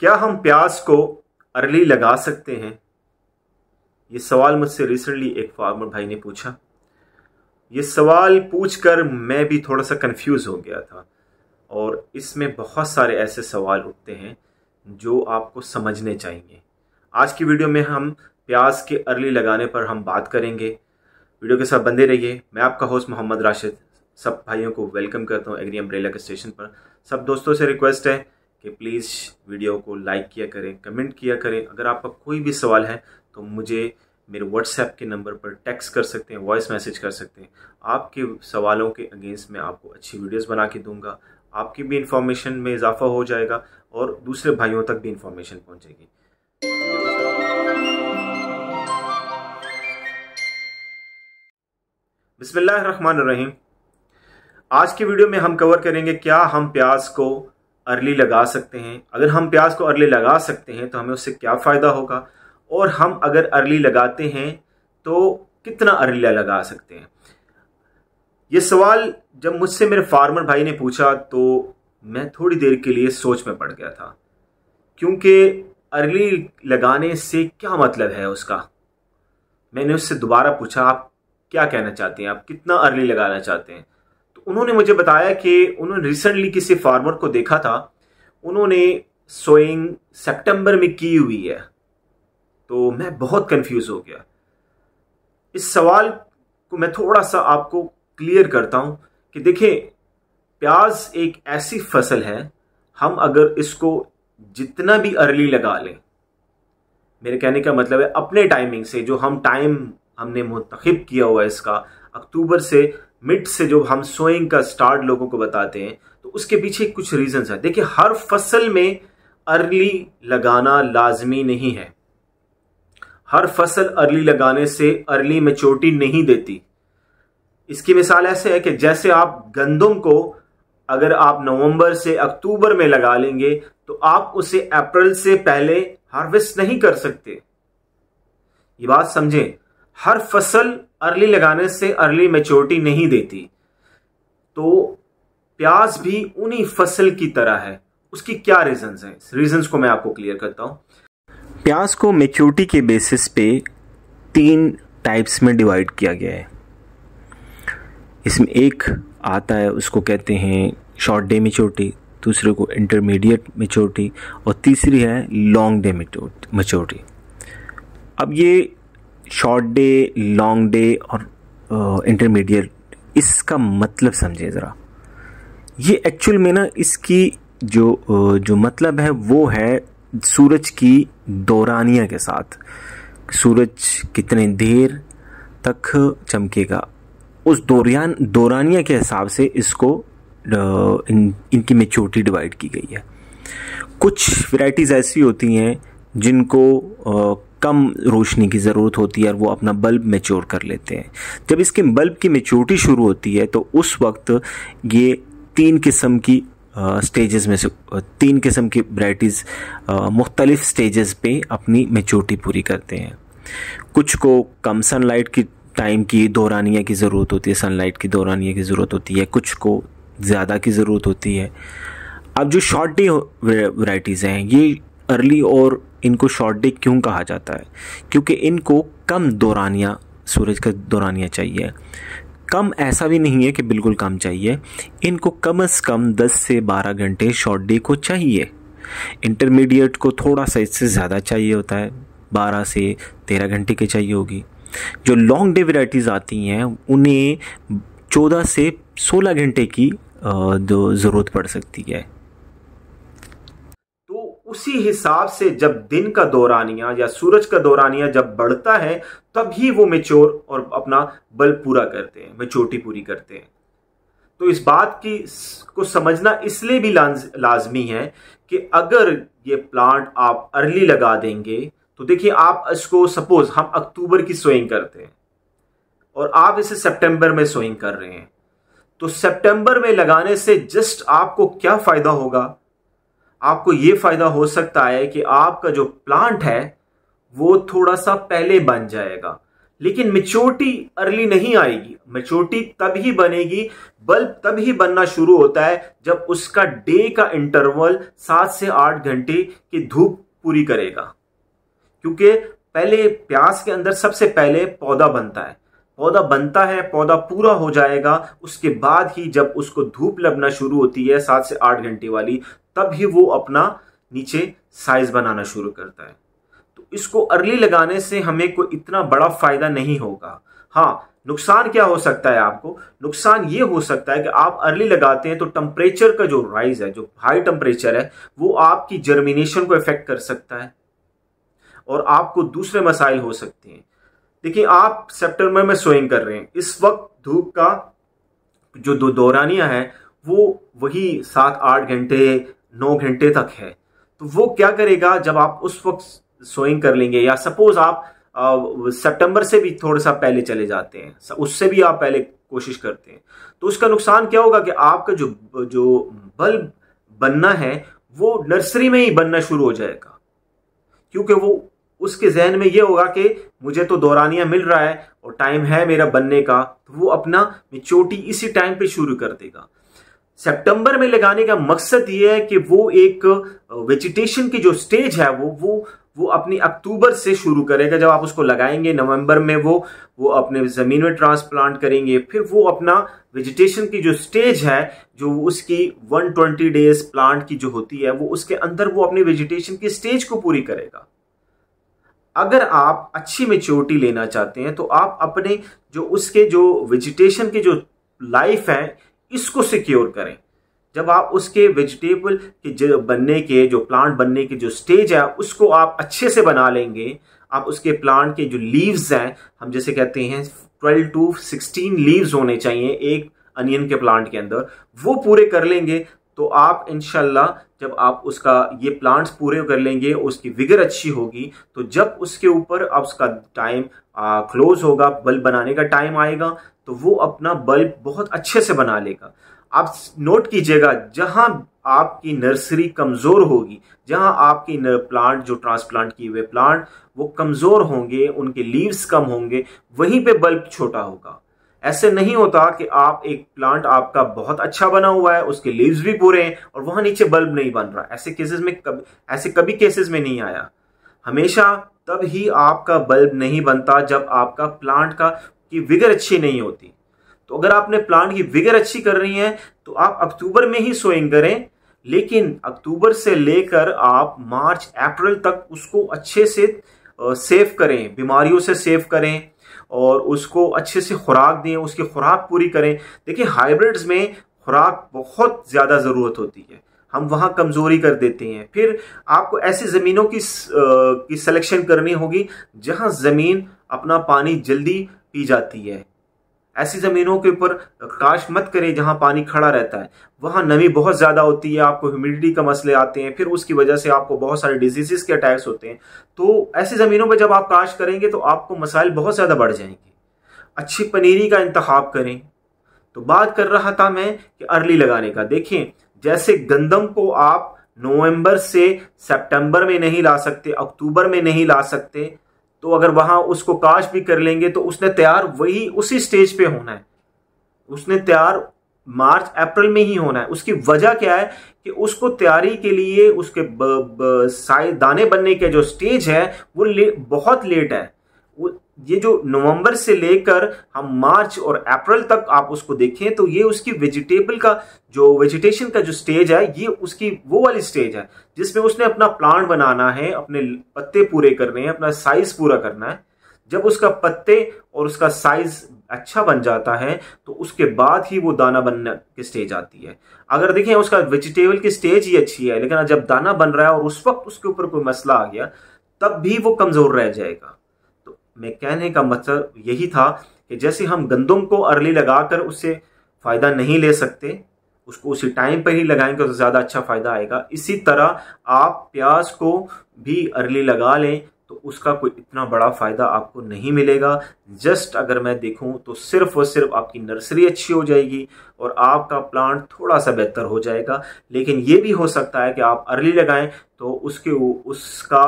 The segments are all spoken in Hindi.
क्या हम प्याज को अर्ली लगा सकते हैं ये सवाल मुझसे रिसेंटली एक फार्मर भाई ने पूछा ये सवाल पूछकर मैं भी थोड़ा सा कंफ्यूज हो गया था और इसमें बहुत सारे ऐसे सवाल उठते हैं जो आपको समझने चाहिए आज की वीडियो में हम प्याज के अर्ली लगाने पर हम बात करेंगे वीडियो के साथ बंदे रहिए मैं आपका होस्ट मोहम्मद राशिद सब भाइयों को वेलकम करता हूँ एग्री अम्ब्रेला के स्टेशन पर सब दोस्तों से रिक्वेस्ट है कि प्लीज़ वीडियो को लाइक किया करें कमेंट किया करें अगर आपका कोई भी सवाल है तो मुझे मेरे व्हाट्सएप के नंबर पर टेक्स्ट कर सकते हैं वॉइस मैसेज कर सकते हैं आपके सवालों के अगेंस्ट मैं आपको अच्छी वीडियोस बना के दूंगा आपकी भी इन्फॉर्मेशन में इजाफा हो जाएगा और दूसरे भाइयों तक भी इन्फॉर्मेशन पहुँचेगी बिस्मिल्लाह रहमान रहीम आज के वीडियो में हम कवर करेंगे क्या हम प्याज को अर्ली लगा सकते हैं अगर हम प्याज को अर्ली लगा सकते हैं तो हमें उससे क्या फ़ायदा होगा और हम अगर अर्ली लगाते हैं तो कितना अर्ली लगा सकते हैं ये सवाल जब मुझसे मेरे फार्मर भाई ने पूछा तो मैं थोड़ी देर के लिए सोच में पड़ गया था क्योंकि अर्ली लगाने से क्या मतलब है उसका मैंने उससे दोबारा पूछा आप क्या कहना चाहते हैं आप कितना अर्ली लगाना चाहते हैं तो उन्होंने मुझे बताया कि उन्होंने रिसेंटली किसी फार्मर को देखा था उन्होंने सोइंग सितंबर में की हुई है तो मैं बहुत कंफ्यूज हो गया इस सवाल को मैं थोड़ा सा आपको क्लियर करता हूं कि देखें प्याज एक ऐसी फसल है हम अगर इसको जितना भी अर्ली लगा लें मेरे कहने का मतलब है अपने टाइमिंग से जो हम टाइम हमने मुंतखब किया हुआ है इसका अक्टूबर से मिड से जो हम सोइंग का स्टार्ट लोगों को बताते हैं तो उसके पीछे कुछ रीजंस है देखिए हर फसल में अर्ली लगाना लाजमी नहीं है हर फसल अर्ली लगाने से अर्ली चोटी नहीं देती इसकी मिसाल ऐसे है कि जैसे आप गंदम को अगर आप नवंबर से अक्टूबर में लगा लेंगे तो आप उसे अप्रैल से पहले हार्वेस्ट नहीं कर सकते ये बात समझें हर फसल अर्ली लगाने से अर्ली मेच्योरिटी नहीं देती तो प्याज भी उन्हीं फसल की तरह है उसकी क्या रीजंस हैं रीजंस को मैं आपको क्लियर करता हूँ प्याज को मेच्योरिटी के बेसिस पे तीन टाइप्स में डिवाइड किया गया है इसमें एक आता है उसको कहते हैं शॉर्ट डे मेच्योरिटी दूसरे को इंटरमीडिएट मेच्योरिटी और तीसरी है लॉन्ग डे मेच्योरिटी अब ये शॉर्ट डे लॉन्ग डे और इंटरमीडिएट uh, इसका मतलब समझे ज़रा ये एक्चुअल में ना इसकी जो uh, जो मतलब है वो है सूरज की दौरानिया के साथ सूरज कितने देर तक चमकेगा उस दौरान दौरानिया के हिसाब से इसको uh, इन, इनकी मेच्योरिटी डिवाइड की गई है कुछ वैरायटीज़ ऐसी होती हैं जिनको कम रोशनी की ज़रूरत होती है और वो अपना बल्ब मेच्योर कर लेते हैं जब इसके बल्ब की मेच्योरिटी शुरू होती है तो उस वक्त ये तीन किस्म की स्टेजेस में से तीन किस्म की वराइटीज़ मुख्तलिफ स्टेजेस पे अपनी मेच्योरिटी पूरी करते हैं कुछ को कम सनलाइट की टाइम की दौरानिया की ज़रूरत होती है सनलाइट की दौरानिया की ज़रूरत होती है कुछ को ज़्यादा की ज़रूरत होती है अब जो शॉर्ट डे वराइटीज़ हैं ये अर्ली और इनको शॉर्ट डे क्यों कहा जाता है क्योंकि इनको कम दौरानिया सूरज का दौरानिया चाहिए कम ऐसा भी नहीं है कि बिल्कुल कम चाहिए इनको कम अज़ कम 10 से 12 घंटे शॉर्ट डे को चाहिए इंटरमीडिएट को थोड़ा सा इससे ज़्यादा चाहिए होता है 12 से 13 घंटे के चाहिए होगी जो लॉन्ग डे वैरायटीज़ आती हैं उन्हें 14 से 16 घंटे की जो ज़रूरत पड़ सकती है उसी हिसाब से जब दिन का दौरानिया या सूरज का दौरानिया जब बढ़ता है तभी वो मेच्योर और अपना बल पूरा करते हैं मेच्योरिटी पूरी करते हैं तो इस बात की को समझना इसलिए भी लाजमी है कि अगर ये प्लांट आप अर्ली लगा देंगे तो देखिए आप इसको सपोज हम अक्टूबर की सोइंग करते हैं और आप इसे सितंबर में सोइंग कर रहे हैं तो सितंबर में लगाने से जस्ट आपको क्या फायदा होगा आपको ये फायदा हो सकता है कि आपका जो प्लांट है वो थोड़ा सा पहले बन जाएगा लेकिन मेच्योरिटी अर्ली नहीं आएगी मेच्योरिटी तब ही बनेगी बल्ब तब ही बनना शुरू होता है जब उसका डे का इंटरवल सात से आठ घंटे की धूप पूरी करेगा क्योंकि पहले प्यास के अंदर सबसे पहले पौधा बनता है पौधा बनता है पौधा पूरा हो जाएगा उसके बाद ही जब उसको धूप लगना शुरू होती है सात से आठ घंटे वाली तब ही वो अपना नीचे साइज बनाना शुरू करता है तो इसको अर्ली लगाने से हमें कोई इतना बड़ा फायदा नहीं होगा हाँ नुकसान क्या हो सकता है आपको नुकसान ये हो सकता है कि आप अर्ली लगाते हैं तो टेम्परेचर का जो राइज है जो हाई टेम्परेचर है वो आपकी जर्मिनेशन को इफेक्ट कर सकता है और आपको दूसरे मसाइल हो सकते हैं देखिए आप सेप्टेम्बर में सोइंग कर रहे हैं इस वक्त धूप का जो दो दौरानिया है वो वही सात आठ घंटे नौ घंटे तक है तो वो क्या करेगा जब आप उस वक्त सोइंग कर लेंगे या सपोज आप सितंबर से भी थोड़ा सा पहले चले जाते हैं उससे भी आप पहले कोशिश करते हैं तो उसका नुकसान क्या होगा कि आपका जो जो बल्ब बनना है वो नर्सरी में ही बनना शुरू हो जाएगा क्योंकि वो उसके जहन में ये होगा कि मुझे तो दौरानिया मिल रहा है और टाइम है मेरा बनने का तो वो अपना मेच्योरिटी इसी टाइम पे शुरू कर देगा सितंबर में लगाने का मकसद ये है कि वो एक वेजिटेशन की जो स्टेज है वो वो वो अपनी अक्टूबर से शुरू करेगा जब आप उसको लगाएंगे नवंबर में वो वो अपने ज़मीन में ट्रांसप्लांट करेंगे फिर वो अपना वेजिटेशन की जो स्टेज है जो उसकी 120 डेज प्लांट की जो होती है वो उसके अंदर वो अपनी वेजिटेशन की स्टेज को पूरी करेगा अगर आप अच्छी मेच्योरिटी लेना चाहते हैं तो आप अपने जो उसके जो वेजिटेशन की जो लाइफ है इसको सिक्योर करें जब आप उसके वेजिटेबल के जो बनने के जो प्लांट बनने के जो स्टेज है उसको आप अच्छे से बना लेंगे आप उसके प्लांट के जो लीव्स हैं हम जैसे कहते हैं ट्वेल्व टू सिक्सटीन लीव्स होने चाहिए एक अनियन के प्लांट के अंदर वो पूरे कर लेंगे तो आप इन जब आप उसका ये प्लांट्स पूरे कर लेंगे उसकी विगर अच्छी होगी तो जब उसके ऊपर अब उसका टाइम क्लोज होगा बल्ब बनाने का टाइम आएगा तो वो अपना बल्ब बहुत अच्छे से बना लेगा आप नोट कीजिएगा जहां आपकी नर्सरी कमज़ोर होगी जहां आपकी प्लांट जो ट्रांसप्लांट किए हुए प्लांट वो कमज़ोर होंगे उनके लीव्स कम होंगे वहीं पे बल्ब छोटा होगा ऐसे नहीं होता कि आप एक प्लांट आपका बहुत अच्छा बना हुआ है उसके लीव्स भी पूरे हैं और वहां नीचे बल्ब नहीं बन रहा ऐसे केसेस में कभी ऐसे कभी केसेस में नहीं आया हमेशा तब ही आपका बल्ब नहीं बनता जब आपका प्लांट का की विगर अच्छी नहीं होती तो अगर आपने प्लांट की विगर अच्छी कर रही है तो आप अक्टूबर में ही सोइंग करें लेकिन अक्टूबर से लेकर आप मार्च अप्रैल तक उसको अच्छे से सेव करें बीमारियों से सेव करें और उसको अच्छे से खुराक दें उसकी खुराक पूरी करें देखिए हाइब्रिड्स में खुराक बहुत ज़्यादा ज़रूरत होती है हम वहाँ कमज़ोरी कर देते हैं फिर आपको ऐसी ज़मीनों की की सिलेक्शन करनी होगी जहाँ ज़मीन अपना पानी जल्दी पी जाती है ऐसी ज़मीनों के ऊपर काश मत करें जहाँ पानी खड़ा रहता है वहाँ नमी बहुत ज़्यादा होती है आपको ह्यूमिडिटी का मसले आते हैं फिर उसकी वजह से आपको बहुत सारे डिजीजेस के अटैक्स होते हैं तो ऐसी ज़मीनों पर जब आप काश करेंगे तो आपको मसाइल बहुत ज़्यादा बढ़ जाएंगे अच्छी पनीरी का इंतखाब करें तो बात कर रहा था मैं कि अर्ली लगाने का देखें जैसे गंदम को आप नवंबर से सितंबर में नहीं ला सकते अक्टूबर में नहीं ला सकते तो अगर वहां उसको काश भी कर लेंगे तो उसने तैयार वही उसी स्टेज पे होना है उसने तैयार मार्च अप्रैल में ही होना है उसकी वजह क्या है कि उसको तैयारी के लिए उसके ब, ब, दाने बनने के जो स्टेज है वो ले, बहुत लेट है ये जो नवंबर से लेकर हम मार्च और अप्रैल तक आप उसको देखें तो ये उसकी वेजिटेबल का जो वेजिटेशन का जो स्टेज है ये उसकी वो वाली स्टेज है जिसमें उसने अपना प्लांट बनाना है अपने पत्ते पूरे करने हैं अपना साइज पूरा करना है जब उसका पत्ते और उसका साइज अच्छा बन जाता है तो उसके बाद ही वो दाना बनने की स्टेज आती है अगर देखें उसका वेजिटेबल की स्टेज ही अच्छी है लेकिन जब दाना बन रहा है और उस वक्त उसके ऊपर कोई मसला आ गया तब भी वो कमज़ोर रह जाएगा में कहने का मतलब यही था कि जैसे हम गंदम को अर्ली लगाकर उससे फ़ायदा नहीं ले सकते उसको उसी टाइम पर ही लगाएंगे तो ज़्यादा अच्छा फ़ायदा आएगा इसी तरह आप प्याज को भी अर्ली लगा लें तो उसका कोई इतना बड़ा फ़ायदा आपको नहीं मिलेगा जस्ट अगर मैं देखूं तो सिर्फ और सिर्फ आपकी नर्सरी अच्छी हो जाएगी और आपका प्लांट थोड़ा सा बेहतर हो जाएगा लेकिन ये भी हो सकता है कि आप अर्ली लगाएं तो उसके उसका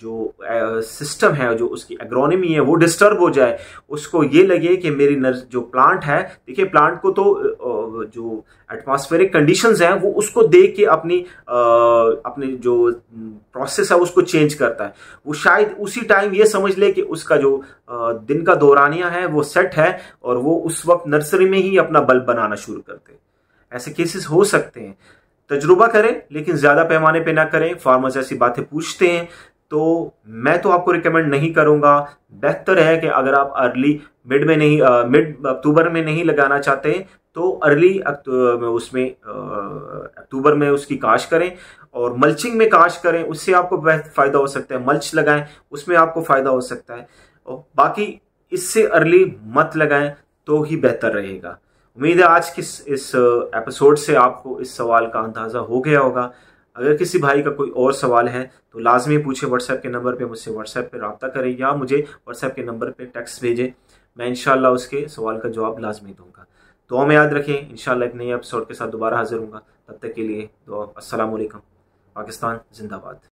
जो सिस्टम है जो उसकी एग्रोनॉमी है वो डिस्टर्ब हो जाए उसको ये लगे कि मेरी नर जो प्लांट है देखिए प्लांट को तो जो एटमॉस्फेरिक कंडीशंस हैं वो उसको देख के अपनी अपने जो प्रोसेस है उसको चेंज करता है वो शायद उसी टाइम ये समझ ले कि उसका जो दिन का दौरानिया है वो सेट है और वो उस वक्त नर्सरी में ही अपना बल्ब बनाना शुरू करते हैं ऐसे केसेस हो सकते हैं तजुर्बा करें लेकिन ज़्यादा पैमाने पे ना करें फार्मर्स ऐसी बातें पूछते हैं तो मैं तो आपको रिकमेंड नहीं करूंगा बेहतर है कि अगर आप अर्ली मिड में नहीं मिड अक्टूबर में नहीं लगाना चाहते तो अर्ली उसमें अक्टूबर में उसकी काश करें और मल्चिंग में काश करें उससे आपको फ़ायदा हो सकता है मल्च लगाएं उसमें आपको फ़ायदा हो सकता है और बाकी इससे अर्ली मत लगाएं तो ही बेहतर रहेगा उम्मीद है आज किस इस एपिसोड से आपको इस सवाल का अंदाज़ा हो गया होगा अगर किसी भाई का कोई और सवाल है तो लाजमी पूछे व्हाट्सएप के नंबर पे मुझसे व्हाट्सएप पे रबा करें या मुझे व्हाट्सएप के नंबर पे टेक्स्ट भेजें मैं इन उसके सवाल का जवाब लाजमी दूंगा दुआ में याद रखें इन एक नए एपिसोड के साथ दोबारा हाजिर हूँ तब तक के लिए दुआ असलकम पाकिस्तान जिंदाबाद